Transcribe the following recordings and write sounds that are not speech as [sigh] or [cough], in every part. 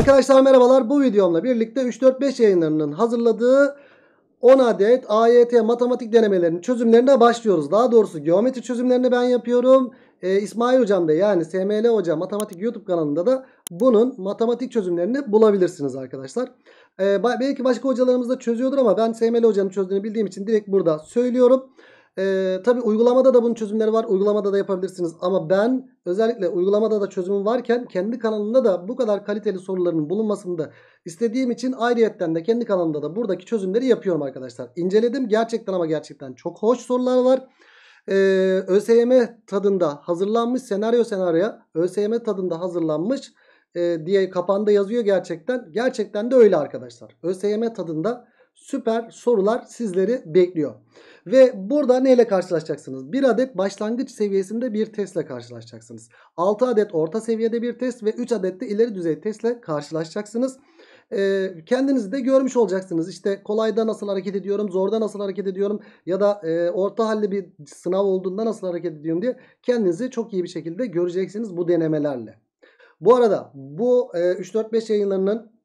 Arkadaşlar merhabalar bu videomla birlikte 3-4-5 yayınlarının hazırladığı 10 adet AYT matematik denemelerinin çözümlerine başlıyoruz. Daha doğrusu geometri çözümlerini ben yapıyorum. Ee, İsmail hocam da yani SML hocam matematik YouTube kanalında da bunun matematik çözümlerini bulabilirsiniz arkadaşlar. Ee, belki başka hocalarımız da çözüyordur ama ben SML hocanın çözdüğünü bildiğim için direkt burada söylüyorum. E, tabii uygulamada da bunun çözümleri var. Uygulamada da yapabilirsiniz. Ama ben özellikle uygulamada da çözümü varken kendi kanalımda da bu kadar kaliteli soruların bulunmasını da istediğim için ayrıyetten de kendi kanalımda da buradaki çözümleri yapıyorum arkadaşlar. İnceledim. Gerçekten ama gerçekten çok hoş sorular var. Ee, ÖSYM tadında hazırlanmış senaryo senaryoya ÖSYM tadında hazırlanmış e, diye kapanda yazıyor gerçekten. Gerçekten de öyle arkadaşlar. ÖSYM tadında süper sorular sizleri bekliyor. Ve burada neyle karşılaşacaksınız? Bir adet başlangıç seviyesinde bir testle karşılaşacaksınız. 6 adet orta seviyede bir test ve 3 adet de ileri düzey testle karşılaşacaksınız. E, kendinizi de görmüş olacaksınız. İşte kolayda nasıl hareket ediyorum, zorda nasıl hareket ediyorum ya da e, orta halli bir sınav olduğunda nasıl hareket ediyorum diye kendinizi çok iyi bir şekilde göreceksiniz bu denemelerle. Bu arada bu e, 3-4-5 yayınlarının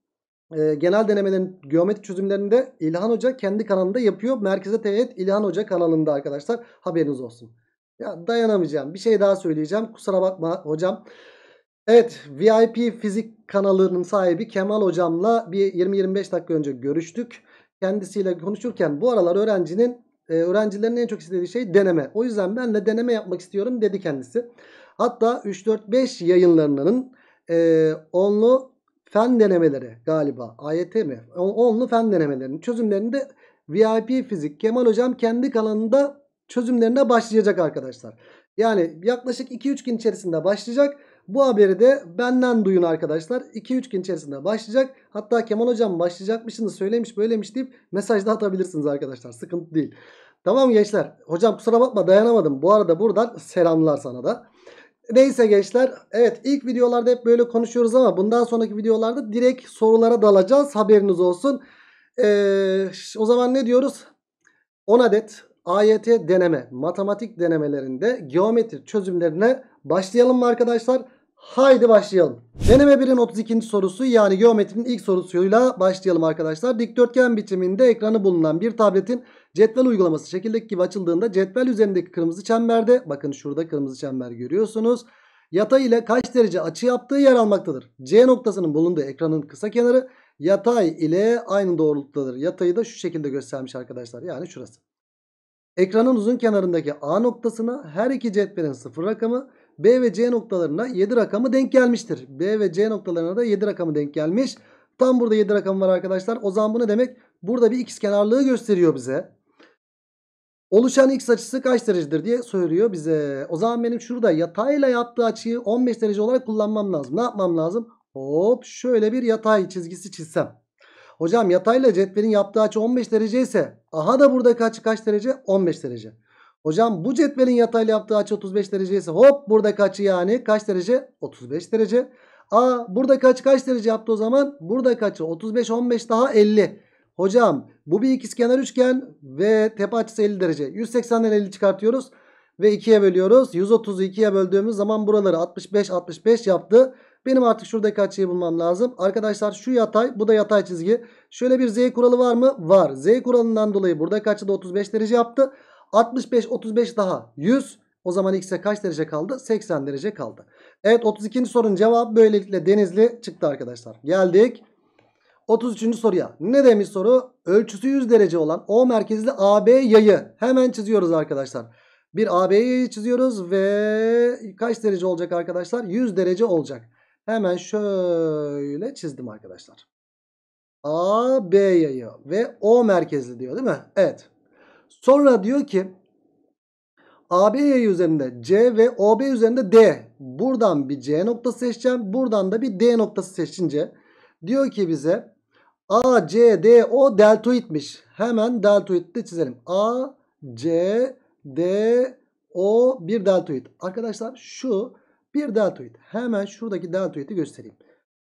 e, genel denemelerin geometri çözümlerinde İlhan Hoca kendi kanalında yapıyor. Merkeze teyit İlhan Hoca kanalında arkadaşlar haberiniz olsun. Ya dayanamayacağım. Bir şey daha söyleyeceğim. Kusura bakma hocam. Evet VIP fizik kanalının sahibi Kemal hocamla bir 20-25 dakika önce görüştük. Kendisiyle konuşurken bu aralar öğrencinin e, öğrencilerin en çok istediği şey deneme. O yüzden ben de deneme yapmak istiyorum dedi kendisi. Hatta 3-4-5 yayınlarının e, onlu fen denemeleri galiba AYT mi? Onlu fen denemelerinin çözümlerinde VIP fizik Kemal hocam kendi alanında çözümlerine başlayacak arkadaşlar. Yani yaklaşık 2-3 gün içerisinde başlayacak. Bu haberi de benden duyun arkadaşlar. 2-3 gün içerisinde başlayacak. Hatta Kemal hocam başlayacakmışsınız söylemiş böylemiş deyip mesajda atabilirsiniz arkadaşlar. Sıkıntı değil. Tamam gençler. Hocam kusura bakma dayanamadım. Bu arada buradan selamlar sana da. Neyse gençler evet ilk videolarda hep böyle konuşuyoruz ama bundan sonraki videolarda direkt sorulara dalacağız haberiniz olsun. Ee, o zaman ne diyoruz? 10 adet AYT deneme matematik denemelerinde geometri çözümlerine başlayalım mı arkadaşlar? Haydi başlayalım. Deneme 1'in 32. sorusu yani geometrinin ilk sorusuyla başlayalım arkadaşlar. Dikdörtgen biçiminde ekranı bulunan bir tabletin cetvel uygulaması şekildeki gibi açıldığında cetvel üzerindeki kırmızı çemberde bakın şurada kırmızı çember görüyorsunuz. Yatay ile kaç derece açı yaptığı yer almaktadır. C noktasının bulunduğu ekranın kısa kenarı yatay ile aynı doğrultudadır. Yatayı da şu şekilde göstermiş arkadaşlar yani şurası. Ekranın uzun kenarındaki A noktasına her iki cetvelin sıfır rakamı B ve C noktalarına 7 rakamı denk gelmiştir. B ve C noktalarına da 7 rakamı denk gelmiş. Tam burada 7 rakam var arkadaşlar. O zaman bu ne demek? Burada bir x kenarlığı gösteriyor bize. Oluşan x açısı kaç derecedir diye söylüyor bize. O zaman benim şurada yatayla yaptığı açıyı 15 derece olarak kullanmam lazım. Ne yapmam lazım? Hop şöyle bir yatay çizgisi çizsem. Hocam yatayla cetvelin yaptığı açı 15 derece ise aha da buradaki açı kaç derece? 15 derece. Hocam bu cetvelin yatayla yaptığı açı 35 derece ise hop burada kaçı yani kaç derece? 35 derece. Aa burada kaç kaç derece yaptı o zaman? Burada kaçı? 35 15 daha 50. Hocam bu bir ikizkenar üçgen ve tepe açısı 50 derece. 180'den 50 çıkartıyoruz ve 2'ye bölüyoruz. 130'u 2'ye böldüğümüz zaman buraları 65 65 yaptı. Benim artık şuradaki açıyı bulmam lazım. Arkadaşlar şu yatay bu da yatay çizgi. Şöyle bir z kuralı var mı? Var. Z kuralından dolayı burada kaçı da 35 derece yaptı. 65 35 daha 100. O zaman x'e kaç derece kaldı? 80 derece kaldı. Evet 32. sorunun cevabı böylelikle denizli çıktı arkadaşlar. Geldik 33. soruya. Ne demiş soru? Ölçüsü 100 derece olan O merkezli AB yayı. Hemen çiziyoruz arkadaşlar. Bir AB yayı çiziyoruz ve kaç derece olacak arkadaşlar? 100 derece olacak. Hemen şöyle çizdim arkadaşlar. AB yayı ve O merkezli diyor değil mi? Evet. Sonra diyor ki AB üzerinde C ve OB üzerinde D. Buradan bir C noktası seçeceğim. Buradan da bir D noktası seçince diyor ki bize A, C, D, O deltoidmiş. Hemen deltoid de çizelim. A, C, D, O bir deltoid. Arkadaşlar şu bir deltoid. Hemen şuradaki deltoidi göstereyim.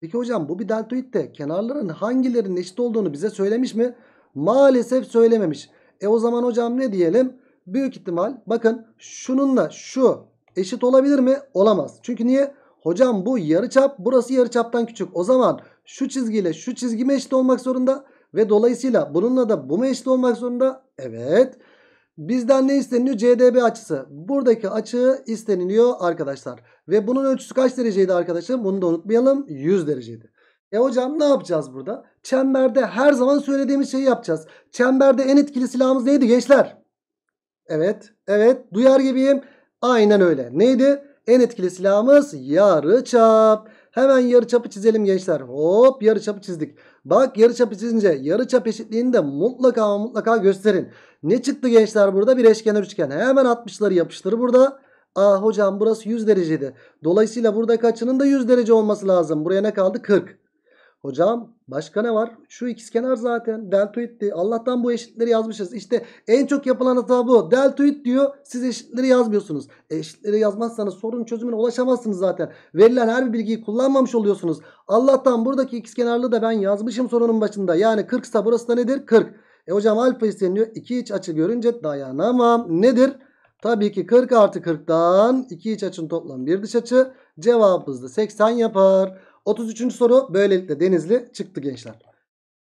Peki hocam bu bir deltoid de kenarların hangilerinin eşit olduğunu bize söylemiş mi? Maalesef söylememiş. E o zaman hocam ne diyelim? Büyük ihtimal bakın şununla şu eşit olabilir mi? Olamaz. Çünkü niye? Hocam bu yarıçap burası yarıçaptan küçük. O zaman şu çizgiyle şu çizgime eşit olmak zorunda ve dolayısıyla bununla da bu mu eşit olmak zorunda? Evet. Bizden ne isteniliyor? CDB açısı. Buradaki açı isteniliyor arkadaşlar. Ve bunun ölçüsü kaç dereceydi arkadaşım? Bunu da unutmayalım. 100 dereceydi. E hocam ne yapacağız burada? Çemberde her zaman söylediğimiz şeyi yapacağız. Çemberde en etkili silahımız neydi gençler? Evet, evet duyar gibiyim. Aynen öyle. Neydi? En etkili silahımız yarı çap. Hemen yarı çapı çizelim gençler. Hop yarı çapı çizdik. Bak yarı çapı çizince yarı çap eşitliğini de mutlaka mutlaka gösterin. Ne çıktı gençler burada? Bir eşkenar üçgen. Hemen 60'ları yapıştır burada. Aa ah hocam burası 100 dereceydi. Dolayısıyla burada kaçının da 100 derece olması lazım. Buraya ne kaldı? 40. Hocam başka ne var? Şu ikizkenar zaten deltoidti. Allah'tan bu eşitleri yazmışız. İşte en çok yapılan hata bu. Deltoid diyor. Siz eşitleri yazmıyorsunuz. Eşitleri yazmazsanız sorun çözümüne ulaşamazsınız zaten. Verilen her bir bilgiyi kullanmamış oluyorsunuz. Allah'tan buradaki ikizkenarlığı da ben yazmışım sorunun başında. Yani 40 ise burası da nedir? 40. E hocam alfa isteniyor. 2 iç açı görünce dayanamam. Nedir? Tabii ki 40 artı 40'dan iki iç açının toplam 1 dış açı. Cevabımız da 80 yapar. 33. soru böylelikle Denizli çıktı gençler.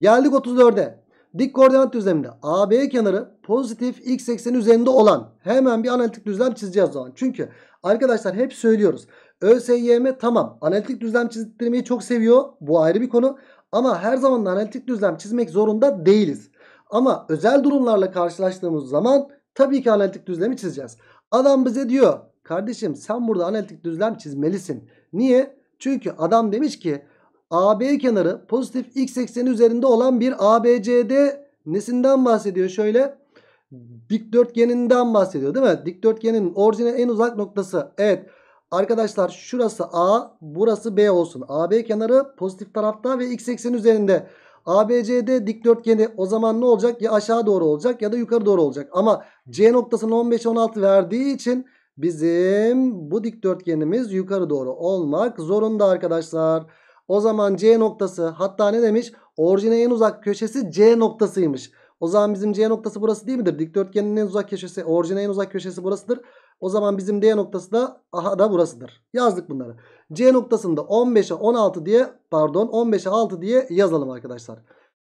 Geldik 34'e. Dik koordinat düzleminde AB kenarı pozitif x ekseni üzerinde olan hemen bir analitik düzlem çizeceğiz o zaman. Çünkü arkadaşlar hep söylüyoruz. ÖSYM tamam analitik düzlem çizdirmeyi çok seviyor. Bu ayrı bir konu. Ama her zaman analitik düzlem çizmek zorunda değiliz. Ama özel durumlarla karşılaştığımız zaman tabii ki analitik düzlemi çizeceğiz. Adam bize diyor kardeşim sen burada analitik düzlem çizmelisin. Niye? Çünkü adam demiş ki AB kenarı pozitif x ekseni üzerinde olan bir ABCD nesinden bahsediyor şöyle? Dikdörtgeninden bahsediyor değil mi? Dikdörtgenin orijine en uzak noktası. Evet arkadaşlar şurası A burası B olsun. AB kenarı pozitif tarafta ve x ekseni üzerinde. ABCD dikdörtgeni o zaman ne olacak? Ya aşağı doğru olacak ya da yukarı doğru olacak. Ama C noktasını 15-16 verdiği için bizim bu dikdörtgenimiz yukarı doğru olmak zorunda arkadaşlar. O zaman C noktası hatta ne demiş? Orijine en uzak köşesi C noktasıymış. O zaman bizim C noktası burası değil midir? Dikdörtgenin en uzak köşesi, orijine en uzak köşesi burasıdır. O zaman bizim D noktası da aha da burasıdır. Yazdık bunları. C noktasında 15'e 16 diye pardon 15'e 6 diye yazalım arkadaşlar.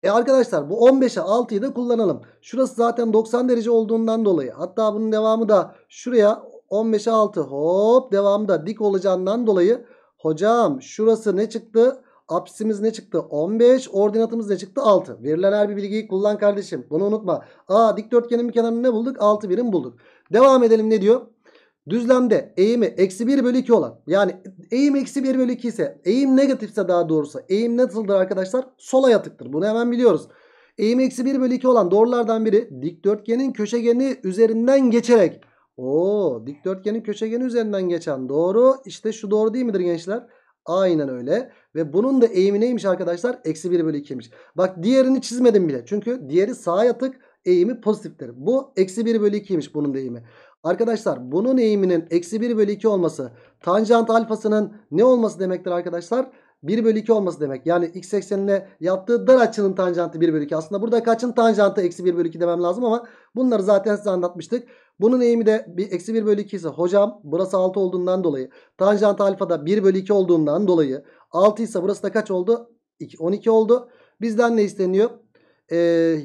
E arkadaşlar bu 15'e 6'yı da kullanalım. Şurası zaten 90 derece olduğundan dolayı. Hatta bunun devamı da şuraya 15'e 6 hop devamda dik olacağından dolayı hocam şurası ne çıktı? Apsimiz ne çıktı? 15. Ordinatımız ne çıktı? 6. Verilen her bir bilgiyi kullan kardeşim. Bunu unutma. Aa dikdörtgenin bir kenarını ne bulduk? 6 birim bulduk. Devam edelim ne diyor? Düzlemde eğimi eksi 1 bölü 2 olan yani eğim eksi 1 bölü 2 ise eğim negatifse daha doğrusu eğim nasıldır arkadaşlar? Sola yatıktır. Bunu hemen biliyoruz. Eğim eksi 1 bölü 2 olan doğrulardan biri dikdörtgenin köşegeni üzerinden geçerek Oo, dikdörtgenin köşegeni üzerinden geçen doğru. İşte şu doğru değil midir gençler? Aynen öyle. Ve bunun da eğimi neymiş arkadaşlar? Eksi 1 bölü 2'ymiş. Bak diğerini çizmedim bile. Çünkü diğeri sağa yatık eğimi pozitiftir. Bu eksi 1 bölü 2'ymiş bunun da eğimi. Arkadaşlar bunun eğiminin eksi 1 bölü 2 olması tanjant alfasının ne olması demektir arkadaşlar? 1 bölü 2 olması demek. Yani x eksenine yaptığı dar açının tanjantı 1 bölü 2. Aslında burada kaçın tanjantı eksi 1 bölü 2 demem lazım ama bunları zaten size anlatmıştık. Bunun eğimi de bir, eksi 1 bölü 2 ise hocam burası 6 olduğundan dolayı. Tanjant alfa da 1 bölü 2 olduğundan dolayı. 6 ise burası da kaç oldu? 2, 12 oldu. Bizden ne isteniyor? Ee,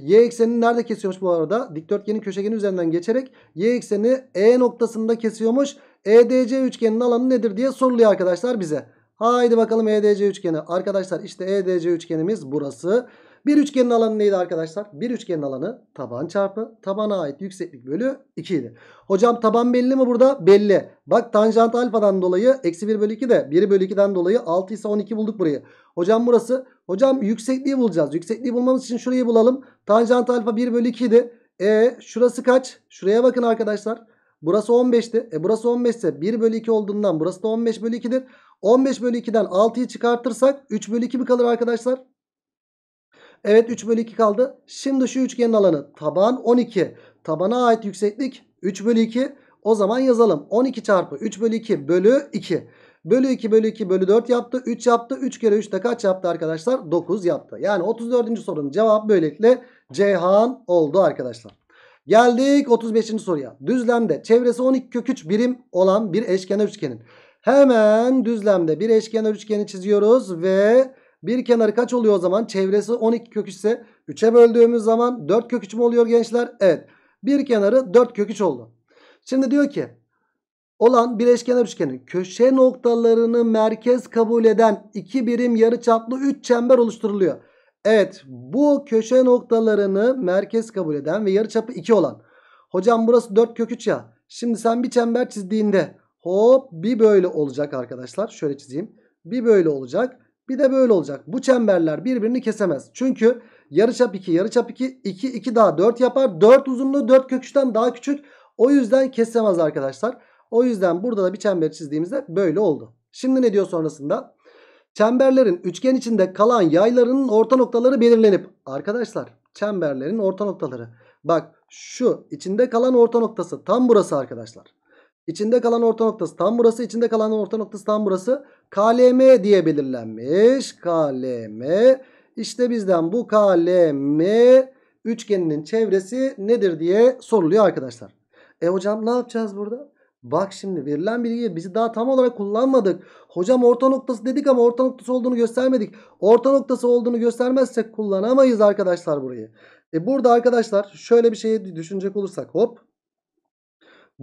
y eksenini nerede kesiyormuş bu arada? Dikdörtgenin köşegeni üzerinden geçerek y ekseni E noktasında kesiyormuş. EDC üçgenin alanı nedir diye soruluyor arkadaşlar bize. Haydi bakalım EDC üçgeni. Arkadaşlar işte EDC üçgenimiz burası. Burası. Bir üçgenin alanı neydi arkadaşlar? Bir üçgenin alanı taban çarpı tabana ait yükseklik bölü 2 idi. Hocam taban belli mi burada? Belli. Bak tanjant alfadan dolayı eksi 1 bölü 2 de 1 bölü 2'den dolayı 6 ise 12 bulduk burayı. Hocam burası. Hocam yüksekliği bulacağız. Yüksekliği bulmamız için şurayı bulalım. Tanjant alfa 1 bölü 2 idi. E şurası kaç? Şuraya bakın arkadaşlar. Burası 15'ti. E burası 15 ise 1 bölü 2 olduğundan burası da 15 bölü 2'dir. 15 bölü 2'den 6'yı çıkartırsak 3 bölü 2 mi kalır arkadaşlar? Evet 3 bölü 2 kaldı. Şimdi şu üçgenin alanı taban 12. Tabana ait yükseklik 3 bölü 2. O zaman yazalım. 12 çarpı 3 bölü 2 bölü 2. Bölü 2 bölü 2 bölü 4 yaptı. 3 yaptı. 3 kere 3 de kaç yaptı arkadaşlar? 9 yaptı. Yani 34. sorunun cevabı böylelikle Ceyhan oldu arkadaşlar. Geldik 35. soruya. Düzlemde çevresi 12 kök 3 birim olan bir eşkenar üçgenin. Hemen düzlemde bir eşkenar üçgeni çiziyoruz ve bir kenarı kaç oluyor o zaman? Çevresi 12 kök ise 3'e böldüğümüz zaman 4 kök 3 mü oluyor gençler? Evet. Bir kenarı 4 kök 3 oldu. Şimdi diyor ki olan bir eşkenar üçgenin köşe noktalarını merkez kabul eden 2 birim yarıçaplı 3 çember oluşturuluyor. Evet bu köşe noktalarını merkez kabul eden ve yarıçapı 2 olan. Hocam burası 4 kök 3 ya. Şimdi sen bir çember çizdiğinde hop bir böyle olacak arkadaşlar. Şöyle çizeyim. Bir böyle olacak. Bir de böyle olacak. Bu çemberler birbirini kesemez. Çünkü yarıçap 2 yarıçap 2 2 2 daha 4 yapar. 4 uzunluğu 4 kök daha küçük. O yüzden kesemez arkadaşlar. O yüzden burada da bir çember çizdiğimizde böyle oldu. Şimdi ne diyor sonrasında? Çemberlerin üçgen içinde kalan yaylarının orta noktaları belirlenip arkadaşlar çemberlerin orta noktaları. Bak şu içinde kalan orta noktası tam burası arkadaşlar. İçinde kalan orta noktası tam burası. İçinde kalan orta noktası tam burası. KLM diye belirlenmiş. KLM. İşte bizden bu KLM üçgeninin çevresi nedir diye soruluyor arkadaşlar. E hocam ne yapacağız burada? Bak şimdi verilen bilgiyi bizi daha tam olarak kullanmadık. Hocam orta noktası dedik ama orta noktası olduğunu göstermedik. Orta noktası olduğunu göstermezsek kullanamayız arkadaşlar burayı. E burada arkadaşlar şöyle bir şey düşünecek olursak hop.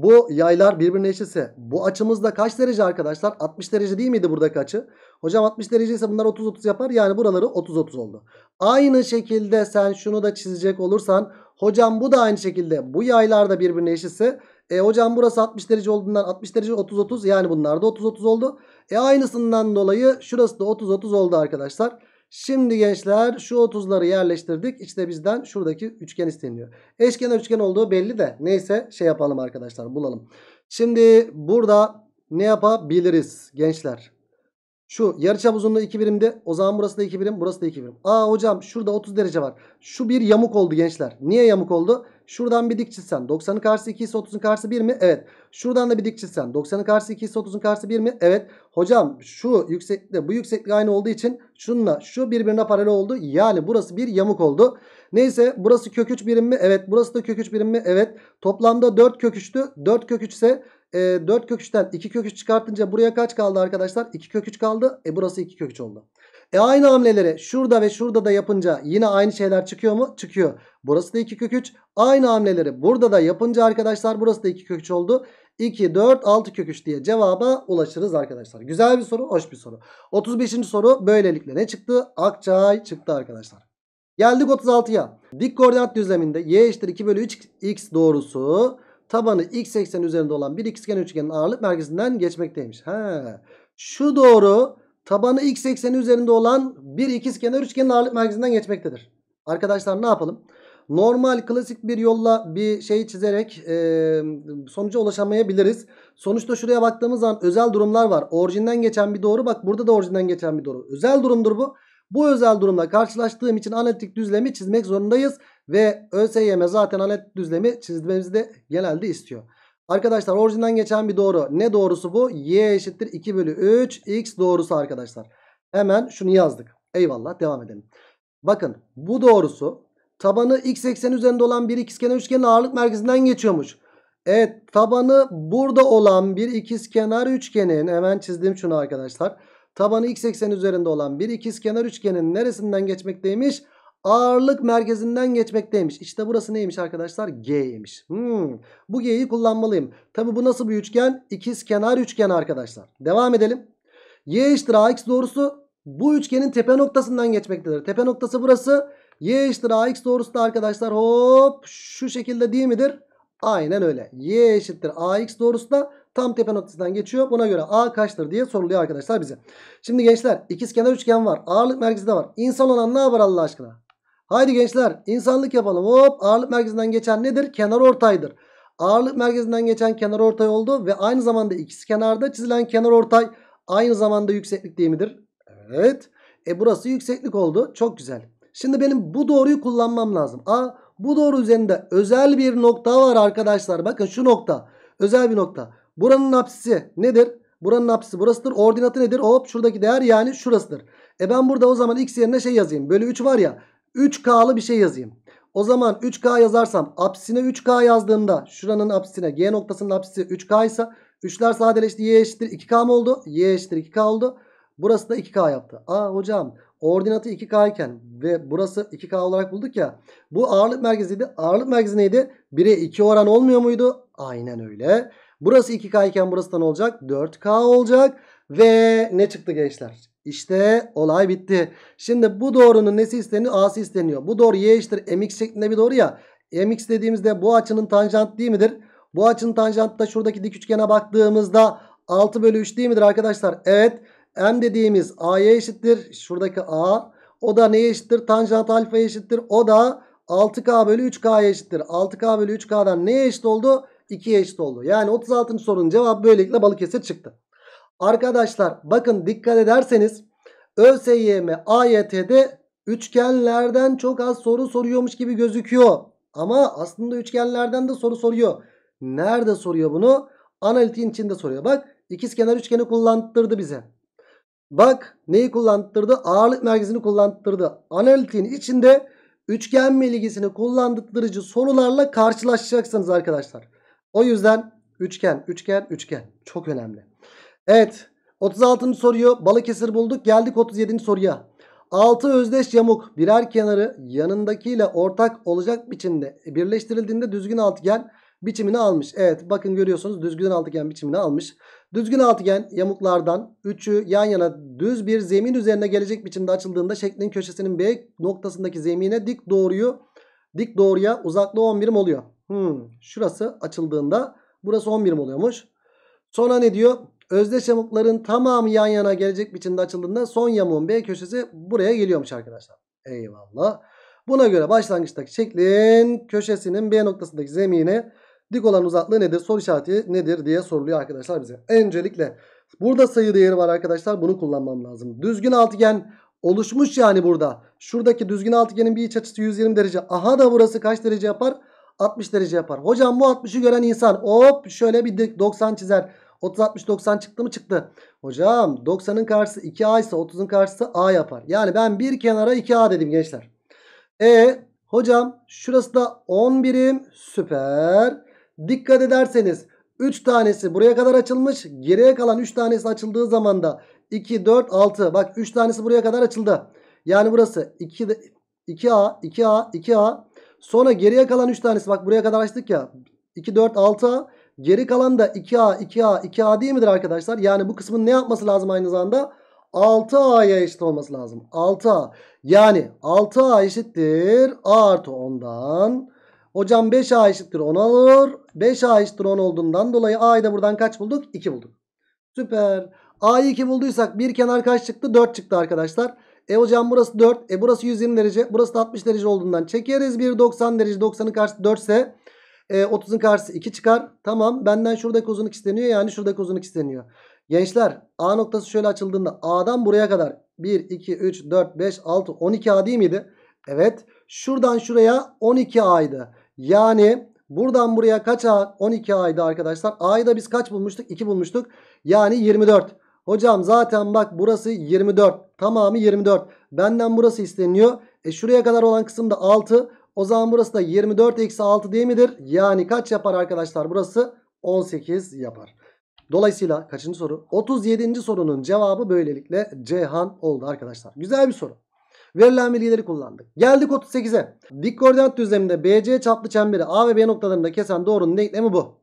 Bu yaylar birbirine eşitse bu açımızda kaç derece arkadaşlar? 60 derece değil miydi buradaki açı? Hocam 60 derece ise bunlar 30-30 yapar. Yani buraları 30-30 oldu. Aynı şekilde sen şunu da çizecek olursan hocam bu da aynı şekilde bu yaylar da birbirine eşitse e hocam burası 60 derece olduğundan 60 derece 30-30 yani bunlar da 30-30 oldu. E aynısından dolayı şurası da 30-30 oldu arkadaşlar. Şimdi gençler şu 30'ları yerleştirdik. İşte bizden şuradaki üçgen isteniyor. Eşkenar üçgen olduğu belli de neyse şey yapalım arkadaşlar bulalım. Şimdi burada ne yapabiliriz gençler? Şu yarıçap uzunluğu 2 birimdi. O zaman burası da 2 birim. Burası da 2 birim. Aa hocam şurada 30 derece var. Şu bir yamuk oldu gençler. Niye yamuk oldu? Şuradan bir dik çizsen. 90'ın karşısı 2 ise 30'un karşısı 1 mi? Evet. Şuradan da bir dik çizsen. 90'ın karşısı 2 ise 30'un karşısı 1 mi? Evet. Hocam şu yükseklikte bu yükseklik aynı olduğu için şununla şu birbirine paralel oldu. Yani burası bir yamuk oldu. Neyse burası kök 3 birim mi? Evet. Burası da kök 3 birim mi? Evet. Toplamda 4 kök 3'tü. 4 kök 3 e, ee, 4 kök 3'ten 2 kök 3 çıkartınca buraya kaç kaldı arkadaşlar? 2 kök 3 kaldı. E burası 2 kök 3 oldu. E aynı hamleleri şurada ve şurada da yapınca yine aynı şeyler çıkıyor mu? Çıkıyor. Burası da 2 kök 3. Aynı hamleleri burada da yapınca arkadaşlar burası da 2 kök 3 oldu. 2, 4, 6 kök 3 diye cevaba ulaşırız arkadaşlar. Güzel bir soru, hoş bir soru. 35. soru böylelikle ne çıktı? Akçay çıktı arkadaşlar. Geldik 36'ya. Dik koordinat düzleminde y eşittir 2 bölü 3 x doğrusu tabanı x eksen üzerinde olan bir ikizgen üçgenin ağırlık merkezinden geçmekteymiş. He. Şu doğru tabanı x ekseni üzerinde olan bir ikizkenar üçgenin ağırlık merkezinden geçmektedir. Arkadaşlar ne yapalım? Normal klasik bir yolla bir şey çizerek e, sonuca ulaşamayabiliriz. Sonuçta şuraya baktığımız zaman özel durumlar var. Orijinden geçen bir doğru bak burada da orijinden geçen bir doğru. Özel durumdur bu. Bu özel durumla karşılaştığım için analitik düzlemi çizmek zorundayız. Ve ÖSYM zaten analitik düzlemi çizmemizi de genelde istiyor. Arkadaşlar orijinden geçen bir doğru. Ne doğrusu bu? Y eşittir 2 bölü 3 x doğrusu arkadaşlar. Hemen şunu yazdık. Eyvallah devam edelim. Bakın bu doğrusu tabanı x ekseni üzerinde olan bir ikizkenar üçgenin ağırlık merkezinden geçiyormuş. Evet tabanı burada olan bir ikizkenar üçgenin hemen çizdim şunu arkadaşlar. Tabanı x ekseni üzerinde olan bir ikizkenar üçgenin neresinden geçmekteymiş? Ağırlık merkezinden geçmekteymiş. İşte burası neymiş arkadaşlar? G'ymiş. Hmm. Bu G'yi kullanmalıyım. Tabi bu nasıl bir üçgen? İkizkenar üçgen arkadaşlar. Devam edelim. Y eşittir AX doğrusu bu üçgenin tepe noktasından geçmektedir. Tepe noktası burası. Y eşittir AX doğrusu da arkadaşlar hop şu şekilde değil midir? Aynen öyle. Y eşittir AX doğrusu da Tam tepe noktasından geçiyor. Buna göre A kaçtır diye soruluyor arkadaşlar bize. Şimdi gençler ikizkenar üçgen var. Ağırlık merkezi de var. İnsan olan ne yapar Allah aşkına? Haydi gençler insanlık yapalım. Hop ağırlık merkezinden geçen nedir? Kenar ortaydır. Ağırlık merkezinden geçen kenar ortay oldu ve aynı zamanda ikizkenarda çizilen kenar ortay aynı zamanda yükseklik değil midir? Evet. E burası yükseklik oldu. Çok güzel. Şimdi benim bu doğruyu kullanmam lazım. A bu doğru üzerinde özel bir nokta var arkadaşlar. Bakın şu nokta. Özel bir nokta. Buranın apsisi nedir? Buranın apsisi burasıdır. Ordinatı nedir? Hop şuradaki değer yani şurasıdır. E ben burada o zaman x yerine şey yazayım. Bölü 3 var ya 3k'lı bir şey yazayım. O zaman 3k yazarsam apsisine 3k yazdığımda şuranın apsisine g noktasının apsisi 3k ise 3'ler sadeleşti y eşittir 2k mı oldu? y eşittir 2k oldu. Burası da 2k yaptı. Aa hocam ordinatı 2k iken ve burası 2k olarak bulduk ya. Bu ağırlık merkeziydi. Ağırlık merkezi neydi? 1'e 2 oran olmuyor muydu? Aynen öyle. Burası 2K iken burası da ne olacak? 4K olacak. Ve ne çıktı gençler? İşte olay bitti. Şimdi bu doğrunun nesi isteniyor? A'sı isteniyor. Bu doğru y eşittir mx şeklinde bir doğru ya. mx dediğimizde bu açının tanjant değil midir? Bu açının tanjantı da şuradaki dik üçgene baktığımızda 6 bölü 3 değil midir arkadaşlar? Evet. M dediğimiz A'ya eşittir. Şuradaki A. O da neye eşittir? Tanjant alfa eşittir. O da 6K bölü 3K'ya eşittir. 6K bölü 3K'dan neye eşit oldu? 2'ye eşit oldu. Yani 36. sorunun cevabı böylelikle Balıkesir çıktı. Arkadaşlar bakın dikkat ederseniz ÖSYM AYT'de üçgenlerden çok az soru soruyormuş gibi gözüküyor. Ama aslında üçgenlerden de soru soruyor. Nerede soruyor bunu? Analitiğin içinde soruyor. Bak ikizkenar üçgeni kullandırdı bize. Bak neyi kullandırdı? Ağırlık merkezini kullandırdı. Analitiğin içinde üçgen bilgisini kullandırıcı sorularla karşılaşacaksınız arkadaşlar. O yüzden üçgen, üçgen, üçgen. Çok önemli. Evet. 36. soruyu Balıkesir bulduk. Geldik 37. soruya. 6 özdeş yamuk birer kenarı yanındakiyle ortak olacak biçimde e, birleştirildiğinde düzgün altıgen biçimini almış. Evet bakın görüyorsunuz düzgün altıgen biçimini almış. Düzgün altıgen yamuklardan 3'ü yan yana düz bir zemin üzerine gelecek biçimde açıldığında şeklin köşesinin B noktasındaki zemine dik doğruyu dik doğruya uzaklığı 11 oluyor. Hmm, şurası açıldığında burası 10 birim oluyormuş. Sonra ne diyor? Özdeş yamukların tamamı yan yana gelecek biçimde açıldığında son yamuğun B köşesi buraya geliyormuş arkadaşlar. Eyvallah. Buna göre başlangıçtaki şeklin köşesinin B noktasındaki zemini dik olan uzaklığı nedir? Soru işareti nedir diye soruluyor arkadaşlar bize. Öncelikle burada sayı değeri var arkadaşlar. Bunu kullanmam lazım. Düzgün altıgen oluşmuş yani burada. Şuradaki düzgün altıgenin bir iç açısı 120 derece. Aha da burası kaç derece yapar? 60 derece yapar. Hocam bu 60'ı gören insan hop şöyle bir 90 çizer. 30-60-90 çıktı mı çıktı. Hocam 90'ın karşısı 2A ise 30'un karşısı A yapar. Yani ben bir kenara 2A dedim gençler. E hocam şurası da 10 birim süper. Dikkat ederseniz 3 tanesi buraya kadar açılmış. Geriye kalan 3 tanesi açıldığı zaman da 2, 4, 6. Bak 3 tanesi buraya kadar açıldı. Yani burası 2, 2A, 2A, 2A. Sonra geriye kalan 3 tanesi bak buraya kadar açtık ya. 2, 4, 6A. Geri kalan da 2A, 2A, 2A değil midir arkadaşlar? Yani bu kısmın ne yapması lazım aynı zamanda? 6A'ya eşit olması lazım. 6A. Yani 6A eşittir A artı 10'dan. Hocam 5A eşittir 10 olur. 5A eşittir 10 olduğundan dolayı A'yı da buradan kaç bulduk? 2 bulduk. Süper. A'yı 2 bulduysak bir kenar kaç çıktı? 4 çıktı arkadaşlar. E hocam burası 4. E burası 120 derece. Burası da 60 derece olduğundan çekeriz. 1 90 derece. 90'ın karşısı 4 ise e, 30'un karşısı 2 çıkar. Tamam benden şuradaki uzunluk isteniyor. Yani şuradaki uzunluk isteniyor. Gençler A noktası şöyle açıldığında A'dan buraya kadar 1, 2, 3, 4, 5, 6, 12A değil miydi? Evet. Şuradan şuraya 12A'ydı. Yani buradan buraya kaç A? 12A'ydı arkadaşlar. A'yı da biz kaç bulmuştuk? 2 bulmuştuk. Yani 24. Hocam zaten bak burası 24. Tamamı 24. Benden burası isteniyor. E şuraya kadar olan kısım da 6. O zaman burası da 24 eksi 6 değil midir? Yani kaç yapar arkadaşlar? Burası 18 yapar. Dolayısıyla kaçıncı soru? 37. sorunun cevabı böylelikle Cihan oldu arkadaşlar. Güzel bir soru. Verilen bilgileri kullandık. Geldik 38'e. Dik koordinat düzleminde BC çaplı çemberi A ve B noktalarında kesen doğrunun denklemi bu.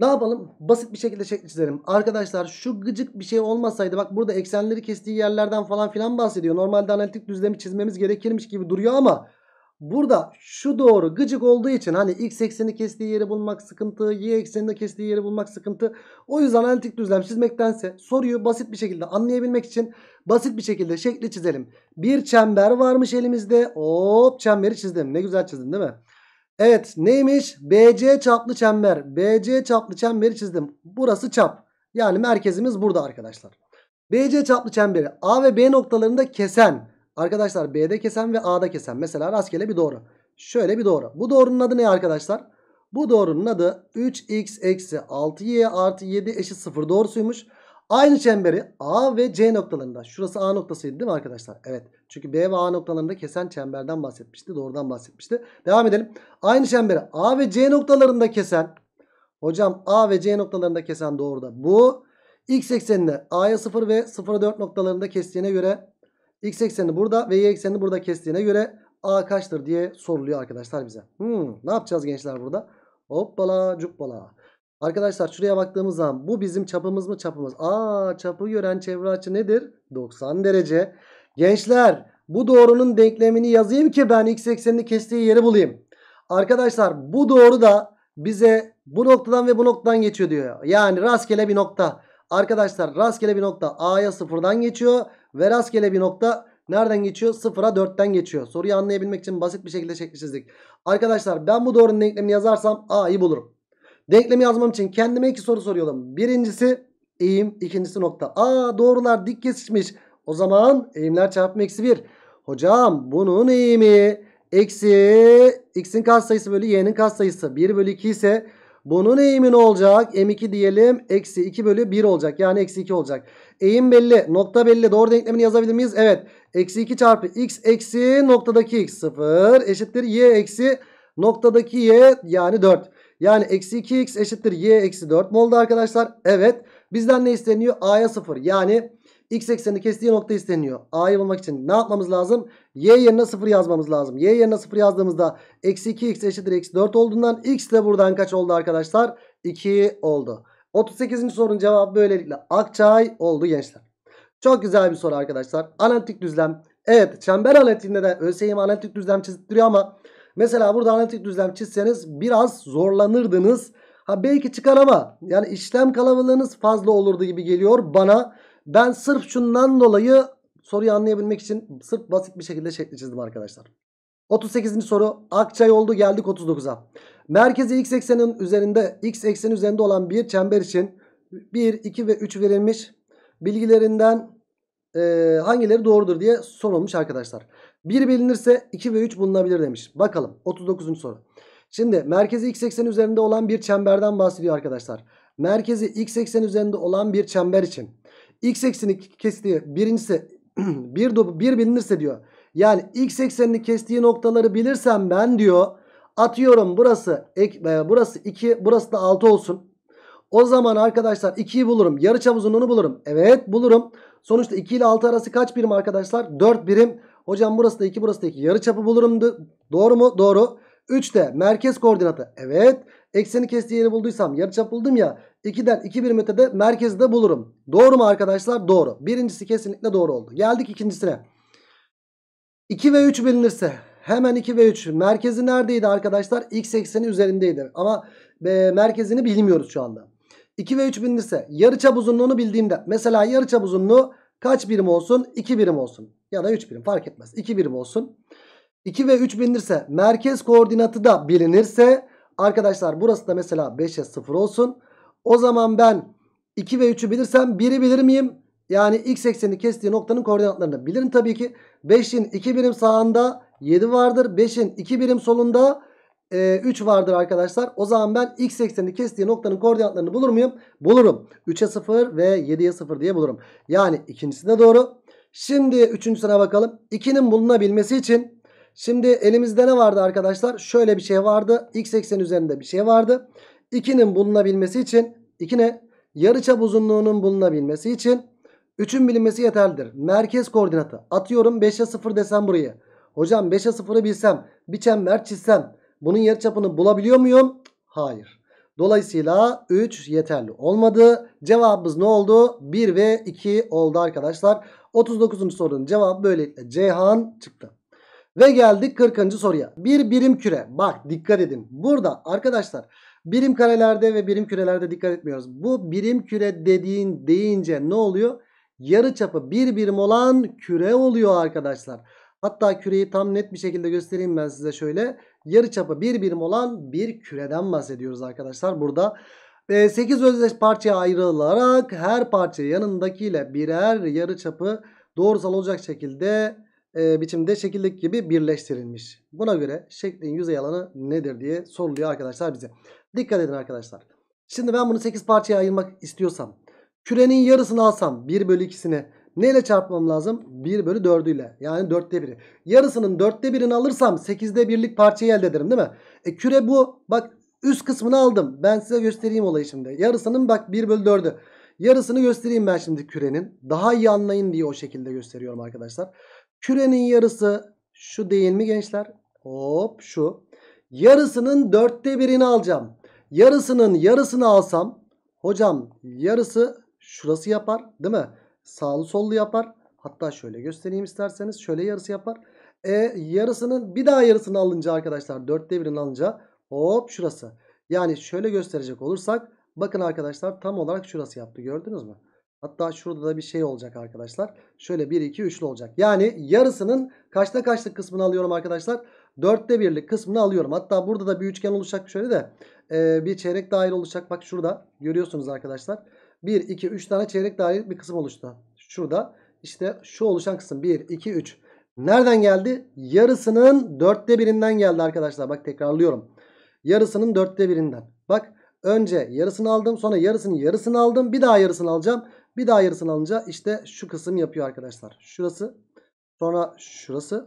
Ne yapalım? Basit bir şekilde şekli çizelim. Arkadaşlar şu gıcık bir şey olmasaydı bak burada eksenleri kestiği yerlerden falan filan bahsediyor. Normalde analitik düzlemi çizmemiz gerekirmiş gibi duruyor ama burada şu doğru gıcık olduğu için hani x ekseni kestiği yeri bulmak sıkıntı, y eksenini kestiği yeri bulmak sıkıntı. O yüzden analitik düzlem çizmektense soruyu basit bir şekilde anlayabilmek için basit bir şekilde şekli çizelim. Bir çember varmış elimizde. Hop çemberi çizdim. Ne güzel çizdim değil mi? Evet neymiş? BC çaplı çember. BC çaplı çemberi çizdim. Burası çap. Yani merkezimiz burada arkadaşlar. BC çaplı çemberi A ve B noktalarında kesen. Arkadaşlar B'de kesen ve A'da kesen. Mesela rastgele bir doğru. Şöyle bir doğru. Bu doğrunun adı ne arkadaşlar? Bu doğrunun adı 3x eksi 6y artı 7 eşit 0 doğrusuymuş. Aynı çemberi A ve C noktalarında. Şurası A noktasıydı değil mi arkadaşlar? Evet. Çünkü B ve A noktalarında kesen çemberden bahsetmişti. Doğrudan bahsetmişti. Devam edelim. Aynı çemberi A ve C noktalarında kesen. Hocam A ve C noktalarında kesen doğruda. Bu X eksenini A'ya 0 ve 0'a 4 noktalarında kestiğine göre X eksenini burada ve Y eksenini burada kestiğine göre A kaçtır diye soruluyor arkadaşlar bize. Hmm, ne yapacağız gençler burada? Hoppala cuppala. Arkadaşlar şuraya baktığımız zaman bu bizim çapımız mı çapımız? Aa çapı gören çevre açı nedir? 90 derece. Gençler bu doğrunun denklemini yazayım ki ben x eksenini kestiği yeri bulayım. Arkadaşlar bu doğru da bize bu noktadan ve bu noktadan geçiyor diyor. Yani rastgele bir nokta. Arkadaşlar rastgele bir nokta A'ya sıfırdan geçiyor. Ve rastgele bir nokta nereden geçiyor? Sıfıra dörtten geçiyor. Soruyu anlayabilmek için basit bir şekilde şekli Arkadaşlar ben bu doğrunun denklemini yazarsam A'yı bulurum. Denklemi yazmam için kendime iki soru soruyorum. Birincisi eğim, ikincisi nokta. Aa doğrular dik kesişmiş. O zaman eğimler çarpımı eksi bir. Hocam bunun eğimi eksi x'in katsayısı bölü y'nin katsayısı 1 bölü 2 ise bunun eğimi ne olacak? M2 diyelim eksi 2 bölü 1 olacak. Yani eksi 2 olacak. Eğim belli. Nokta belli. Doğru denklemini yazabilir miyiz? Evet. Eksi 2 çarpı x eksi noktadaki x 0 eşittir y eksi noktadaki y yani 4. Yani eksi 2x eşittir y eksi 4 mi oldu arkadaşlar? Evet. Bizden ne isteniyor? A'ya 0. Yani x ekseni kestiği nokta isteniyor. A'yı bulmak için ne yapmamız lazım? Y yerine 0 yazmamız lazım. Y yerine 0 yazdığımızda eksi 2x eşittir eksi 4 olduğundan x de buradan kaç oldu arkadaşlar? 2 oldu. 38. sorunun cevabı böylelikle Akçay oldu gençler. Çok güzel bir soru arkadaşlar. Analitik düzlem. Evet çember analitiğinde de ÖSYM analitik düzlem çizittiriyor ama Mesela burada analitik düzlem çizseniz biraz zorlanırdınız. Ha belki çıkar ama yani işlem kalabalığınız fazla olurdu gibi geliyor bana. Ben sırf şundan dolayı soruyu anlayabilmek için sırf basit bir şekilde şekli çizdim arkadaşlar. 38. soru Akçay oldu geldik 39'a. Merkezi x eksenin üzerinde x ekseni üzerinde olan bir çember için 1, 2 ve 3 verilmiş bilgilerinden e, hangileri doğrudur diye sorulmuş arkadaşlar. 1 bilinirse 2 ve 3 bulunabilir demiş. Bakalım 39. soru. Şimdi merkezi x ekseni üzerinde olan bir çemberden bahsediyor arkadaşlar. Merkezi x ekseni üzerinde olan bir çember için x ekseni kestiği birincisi [clears throat] bir, bir bilinirse diyor. Yani x eksenini kestiği noktaları bilirsem ben diyor atıyorum burası ek, e, burası 2 burası da 6 olsun. O zaman arkadaşlar 2'yi bulurum. Yarıçap uzunluğunu bulurum. Evet bulurum. Sonuçta 2 ile 6 arası kaç birim arkadaşlar? 4 birim. Hocam burası da 2 burası da 2. Yarı çapı bulurum. Doğru mu? Doğru. 3 de merkez koordinatı. Evet. Ekseni kestiği yeri bulduysam yarı yarıçap buldum ya. 2'den 2 birim ötede merkezi de bulurum. Doğru mu arkadaşlar? Doğru. Birincisi kesinlikle doğru oldu. Geldik ikincisine. 2 ve 3 bilinirse hemen 2 ve 3 merkezi neredeydi arkadaşlar? X ekseni üzerindeydi. Ama e, merkezini bilmiyoruz şu anda. 2 ve 3 bilinirse yarıçap uzunluğunu bildiğimde mesela yarıçap uzunluğu kaç birim olsun? 2 birim olsun ya da 3 birim fark etmez. 2 birim olsun. 2 ve 3 bilinirse merkez koordinatı da bilinirse arkadaşlar burası da mesela 5'e 0 olsun. O zaman ben 2 ve 3'ü bilirsem 1'i bilir miyim? Yani x eksenini kestiği noktanın koordinatlarını bilirim tabii ki. 5'in 2 birim sağında 7 vardır. 5'in 2 birim solunda e, 3 vardır arkadaşlar. O zaman ben x eksenini kestiği noktanın koordinatlarını bulur muyum? Bulurum. 3'e 0 ve 7'ye 0 diye bulurum. Yani ikincisi de doğru. Şimdi üçüncüsüne bakalım. 2'nin bulunabilmesi için şimdi elimizde ne vardı arkadaşlar? Şöyle bir şey vardı. X eksen üzerinde bir şey vardı. 2'nin bulunabilmesi için 2 ne? Yarıçap uzunluğunun bulunabilmesi için 3'ün bilinmesi yeterlidir. Merkez koordinatı. Atıyorum 5'e 0 desem burayı. Hocam 5'e 0'ı bilsem, bir çember çizsem bunun yarıçapını bulabiliyor muyum? Hayır. Dolayısıyla 3 yeterli olmadı. Cevabımız ne oldu? 1 ve 2 oldu arkadaşlar. 39. sorunun cevabı böylelikle Ceyhan çıktı. Ve geldik 40. soruya. Bir birim küre. Bak dikkat edin. Burada arkadaşlar birim karelerde ve birim kürelerde dikkat etmiyoruz. Bu birim küre dediğin deyince ne oluyor? Yarı çapı bir birim olan küre oluyor arkadaşlar. Hatta küreyi tam net bir şekilde göstereyim ben size şöyle. Yarı çapı bir birim olan bir küreden bahsediyoruz arkadaşlar. Burada 8 ee, özdeş parçaya ayrılarak her parça yanındakiyle birer yarı çapı doğrusal olacak şekilde e, biçimde şekildeki gibi birleştirilmiş. Buna göre şeklin yüzey alanı nedir diye soruluyor arkadaşlar bize. Dikkat edin arkadaşlar. Şimdi ben bunu 8 parçaya ayırmak istiyorsam kürenin yarısını alsam 1 bölü 2'sini neyle çarpmam lazım? 1 bölü 4'ü ile yani 4'te 1'i. Yarısının 4'te 1'ini alırsam 8'de 1'lik parçayı elde ederim değil mi? E küre bu bak Üst kısmını aldım. Ben size göstereyim olayı şimdi. Yarısının bak 1 bölü 4'ü. Yarısını göstereyim ben şimdi kürenin. Daha iyi anlayın diye o şekilde gösteriyorum arkadaşlar. Kürenin yarısı şu değil mi gençler? Hop şu. Yarısının dörtte birini alacağım. Yarısının yarısını alsam. Hocam yarısı şurası yapar değil mi? Sağlı sollu yapar. Hatta şöyle göstereyim isterseniz. Şöyle yarısı yapar. E yarısının bir daha yarısını alınca arkadaşlar dörtte birini alınca Hop şurası. Yani şöyle gösterecek olursak bakın arkadaşlar tam olarak şurası yaptı gördünüz mü? Hatta şurada da bir şey olacak arkadaşlar. Şöyle 1 2 3'lü olacak. Yani yarısının kaçta kaçlık kısmını alıyorum arkadaşlar? 4'te 1'lik kısmını alıyorum. Hatta burada da bir üçgen oluşacak şöyle de e, bir çeyrek daire oluşacak. Bak şurada görüyorsunuz arkadaşlar. 1 2 3 tane çeyrek daire bir kısım oluştu. Şurada işte şu oluşan kısım 1 2 3. Nereden geldi? Yarısının dörtte birinden geldi arkadaşlar. Bak tekrarlıyorum yarısının dörtte birinden. Bak önce yarısını aldım sonra yarısının yarısını aldım bir daha yarısını alacağım. Bir daha yarısını alınca işte şu kısım yapıyor arkadaşlar. Şurası sonra şurası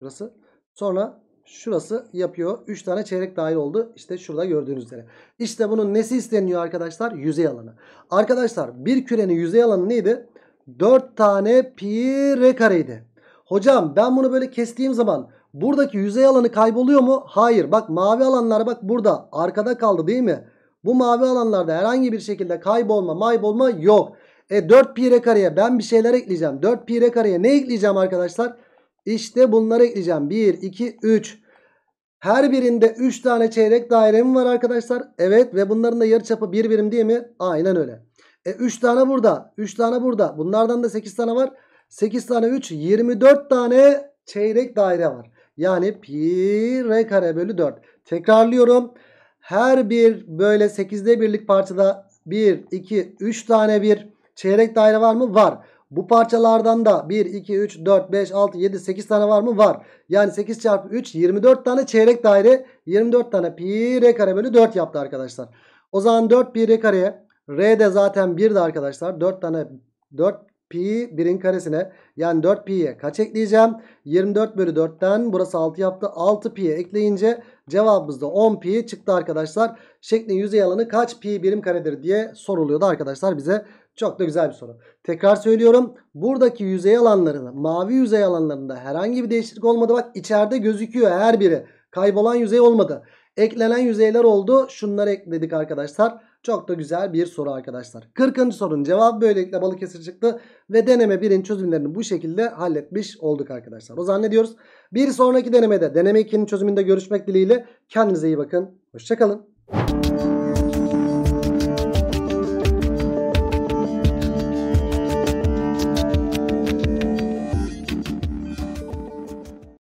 şurası sonra şurası yapıyor. 3 tane çeyrek dahil oldu. İşte şurada gördüğünüz üzere. İşte bunun nesi isteniyor arkadaşlar? Yüzey alanı. Arkadaşlar bir kürenin yüzey alanı neydi? 4 tane pi r kareydi. Hocam ben bunu böyle kestiğim zaman Buradaki yüzey alanı kayboluyor mu? Hayır. Bak mavi alanlar bak burada arkada kaldı değil mi? Bu mavi alanlarda herhangi bir şekilde kaybolma maybolma yok. E 4 pi r kareye ben bir şeyler ekleyeceğim. 4 pi r kareye ne ekleyeceğim arkadaşlar? İşte bunları ekleyeceğim. 1, 2, 3. Her birinde 3 tane çeyrek dairem var arkadaşlar. Evet ve bunların da yarıçapı 1 bir birim değil mi? Aynen öyle. E 3 tane burada. 3 tane burada. Bunlardan da 8 tane var. 8 tane 3. 24 tane çeyrek daire var. Yani pi r kare bölü 4. Tekrarlıyorum. Her bir böyle 8'de birlik parçada 1, 2, 3 tane bir çeyrek daire var mı? Var. Bu parçalardan da 1, 2, 3, 4, 5, 6, 7, 8 tane var mı? Var. Yani 8 çarpı 3, 24 tane çeyrek daire. 24 tane pi r kare bölü 4 yaptı arkadaşlar. O zaman 4 pi r kareye. R de zaten 1'di arkadaşlar. 4 tane 4 pi 1'in karesine yani 4 pi'ye kaç ekleyeceğim? 24 bölü 4'ten burası 6 yaptı. 6 pi'ye ekleyince cevabımızda 10 pi çıktı arkadaşlar. Şeklin yüzey alanı kaç pi birim karedir diye soruluyordu arkadaşlar bize. Çok da güzel bir soru. Tekrar söylüyorum. Buradaki yüzey alanlarında mavi yüzey alanlarında herhangi bir değişiklik olmadı. Bak içeride gözüküyor her biri. Kaybolan yüzey olmadı. Eklenen yüzeyler oldu. Şunları ekledik arkadaşlar. Çok da güzel bir soru arkadaşlar. 40. sorun cevabı böylelikle Balıkesir çıktı. Ve deneme 1'in çözümlerini bu şekilde halletmiş olduk arkadaşlar. O zannediyoruz. Bir sonraki denemede deneme 2'nin çözümünde görüşmek dileğiyle. Kendinize iyi bakın. Hoşçakalın.